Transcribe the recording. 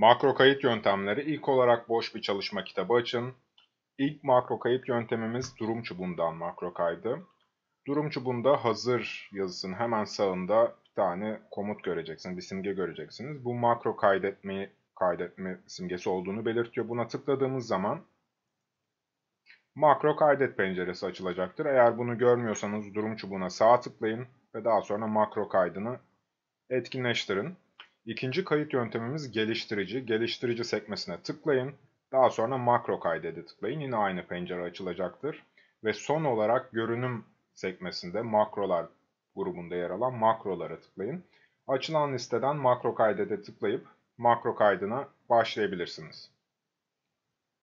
Makro kayıt yöntemleri ilk olarak boş bir çalışma kitabı açın. İlk makro kayıt yöntemimiz durum çubuğundan makro kaydı. Durum çubuğunda hazır yazısının hemen sağında bir tane komut göreceksiniz, bir simge göreceksiniz. Bu makro kaydetmeyi kaydetme simgesi olduğunu belirtiyor. Buna tıkladığımız zaman makro kaydet penceresi açılacaktır. Eğer bunu görmüyorsanız durum çubuğuna sağ tıklayın ve daha sonra makro kaydını etkinleştirin. İkinci kayıt yöntemimiz geliştirici. Geliştirici sekmesine tıklayın. Daha sonra makro kaydede tıklayın. Yine aynı pencere açılacaktır. Ve son olarak görünüm sekmesinde makrolar grubunda yer alan makrolara tıklayın. Açılan listeden makro kaydede tıklayıp makro kaydına başlayabilirsiniz.